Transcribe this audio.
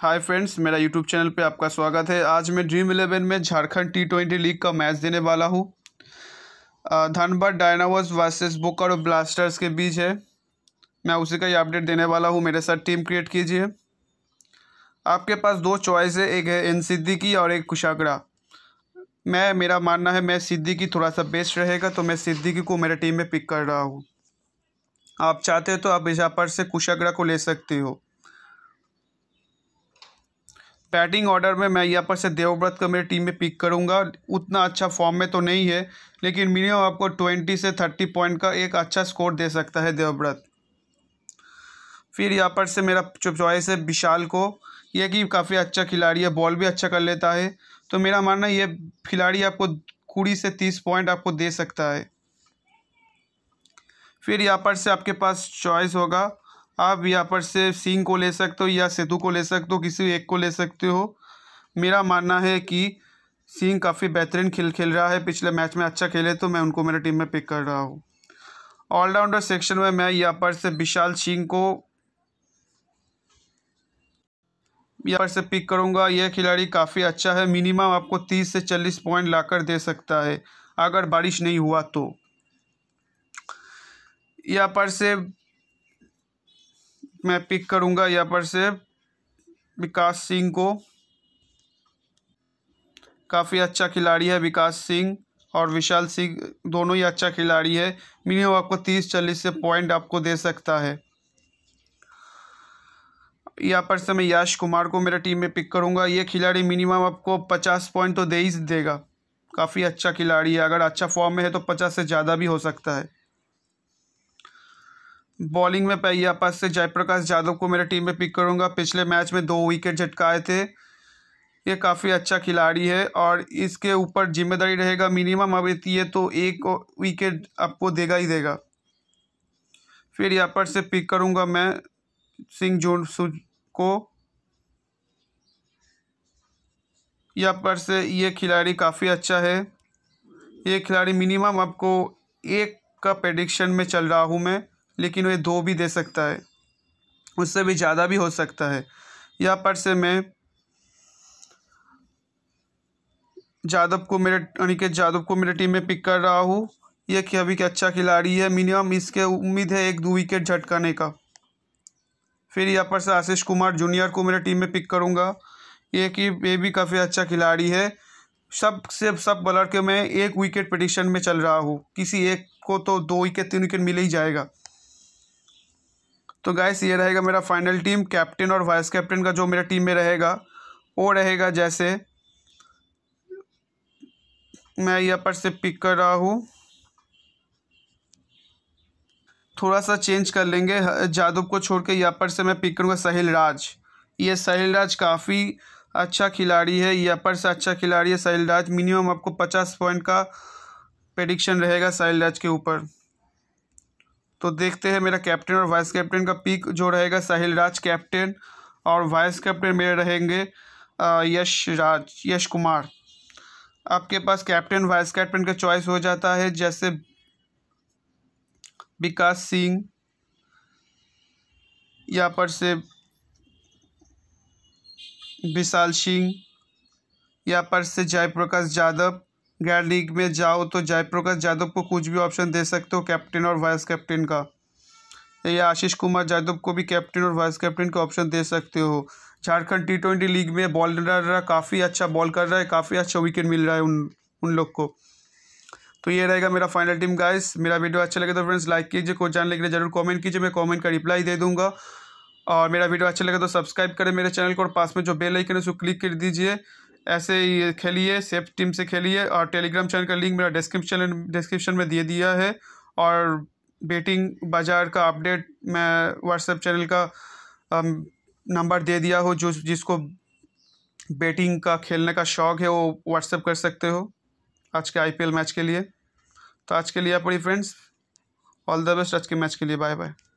हाय friends मेरा YouTube channel पे आपका स्वागत है आज मैं ड्रीम इलेवन में झारखंड टी ट्वेंटी लीग का मैच देने वाला हूँ Dhanbad Dynamos versus Bokaro Blasters के बीच है मैं उसी का ही अपडेट देने वाला हूँ मेरे साथ टीम क्रिएट कीजिए आपके पास दो चॉइस है एक है एन सिद्दीकी और एक कुशागड़ा मैं मेरा मानना है मैं सिद्दीकी थोड़ा सा बेस्ट रहेगा तो मैं सिद्दीकी को मेरे टीम में पिक कर रहा हूँ आप चाहते हो तो आप इजापर से कुशागड़ा को ले सकते हो बैटिंग ऑर्डर में मैं यहाँ पर से देवव्रत को मेरी टीम में पिक करूँगा उतना अच्छा फॉर्म में तो नहीं है लेकिन मिनिमम आपको ट्वेंटी से थर्टी पॉइंट का एक अच्छा स्कोर दे सकता है देवव्रत फिर यहाँ पर से मेरा चॉइस है विशाल को यह कि काफ़ी अच्छा खिलाड़ी है बॉल भी अच्छा कर लेता है तो मेरा मानना ये खिलाड़ी आपको कुड़ी से तीस पॉइंट आपको दे सकता है फिर यहाँ पर से आपके पास चॉइस होगा आप यहाँ पर से सिंह को ले सकते हो या सेतु को ले सकते हो किसी एक को ले सकते हो मेरा मानना है कि सिंह काफ़ी बेहतरीन खेल खेल रहा है पिछले मैच में अच्छा खेले तो मैं उनको मेरे टीम में पिक कर रहा हूँ ऑलराउंडर सेक्शन में मैं यहाँ पर से विशाल सिंह को यहाँ पर से पिक करूँगा यह खिलाड़ी काफ़ी अच्छा है मिनिमम आपको तीस से चालीस पॉइंट ला दे सकता है अगर बारिश नहीं हुआ तो यहाँ पर से मैं पिक करूँगा यहाँ पर से विकास सिंह को काफ़ी अच्छा खिलाड़ी है विकास सिंह और विशाल सिंह दोनों ही अच्छा खिलाड़ी है मिनिमम आपको तीस चालीस से पॉइंट आपको दे सकता है यहाँ पर से मैं यश कुमार को मेरा टीम में पिक करूँगा ये खिलाड़ी मिनिमम आपको पचास पॉइंट तो दे ही देगा काफ़ी अच्छा खिलाड़ी है अगर अच्छा फॉर्म में है तो पचास से ज़्यादा भी हो सकता है बॉलिंग में पहिया पास से जयप्रकाश यादव को मेरे टीम में पिक करूंगा पिछले मैच में दो विकेट झटकाए थे ये काफ़ी अच्छा खिलाड़ी है और इसके ऊपर जिम्मेदारी रहेगा मिनिमम अवेती है तो एक विकेट आपको देगा ही देगा फिर यहाँ पर से पिक करूँगा मैं सिंह जोन को यहाँ पर से ये खिलाड़ी काफ़ी अच्छा है ये खिलाड़ी मिनिमम आपको एक का प्रेडिक्शन में चल रहा हूँ मैं लेकिन वे दो भी दे सकता है उससे भी ज़्यादा भी हो सकता है यहाँ पर से मैं जादव को मेरे अनिकेत जादव को मेरे टीम में पिक कर रहा हूँ यह कि अभी के अच्छा खिलाड़ी है मिनिमम इसके उम्मीद है एक दो विकेट झटकाने का फिर यहाँ पर से आशीष कुमार जूनियर को मेरे टीम में पिक करूँगा ये कि ये भी काफ़ी अच्छा खिलाड़ी है सब से सब बॉलर के मैं एक विकेट पटिशन में चल रहा हूँ किसी एक को तो दो विकेट तीन विकेट मिल ही जाएगा तो गैस ये रहेगा मेरा फाइनल टीम कैप्टन और वाइस कैप्टन का जो मेरा टीम में रहेगा वो रहेगा जैसे मैं यहाँ पर से पिक कर रहा हूँ थोड़ा सा चेंज कर लेंगे जादव को छोड़ के यहाँ पर से मैं पिक करूँगा सहिल राज ये सहिल राज काफ़ी अच्छा खिलाड़ी है यहाँ पर से अच्छा खिलाड़ी है सहिल राज मिनिमम आपको पचास पॉइंट का प्रडिक्शन रहेगा सहिल राज के ऊपर तो देखते हैं मेरा कैप्टन और वाइस कैप्टन का पिक जो रहेगा साहिल राज कैप्टन और वाइस कैप्टन मेरे रहेंगे यश राज यश कुमार आपके पास कैप्टन वाइस कैप्टन का चॉइस हो जाता है जैसे विकास सिंह या पर से विशाल सिंह या पर से जयप्रकाश यादव गैर लीग में जाओ तो जयप्रकाश यादव को कुछ भी ऑप्शन दे सकते हो कैप्टन और वाइस कैप्टन का या आशीष कुमार यादव को भी कैप्टन और वाइस कैप्टन का ऑप्शन दे सकते हो झारखंड टी ट्वेंटी लीग में बॉलर काफ़ी अच्छा बॉल कर रहा है काफ़ी अच्छा विकेट मिल रहा है उन उन लोग को तो ये रहेगा मेरा फाइनल टीम गाइस मेरा वीडियो अच्छा लगे तो फ्रेंड्स लाइक कीजिए कुछ जानने के लिए जरूर कमेंट कीजिए मैं कमेंट का रिप्लाई दे दूंगा और मेरा वीडियो अच्छा लगे तो सब्सक्राइब करें मेरे चैनल को और पास में जो बेल आइकन है उसको क्लिक कर दीजिए ऐसे ही खेलिए सेफ टीम से खेलिए और टेलीग्राम चैनल का लिंक मेरा डिस्क्रिप्शन डिस्क्रिप्शन में दे दिया है और बेटिंग बाज़ार का अपडेट मैं व्हाट्सएप चैनल का नंबर दे दिया हो जो जिसको बेटिंग का खेलने का शौक़ है वो व्हाट्सएप कर सकते हो आज के आईपीएल मैच के लिए तो आज के लिए अपनी फ्रेंड्स ऑल द बेस्ट आज के मैच के लिए बाय बाय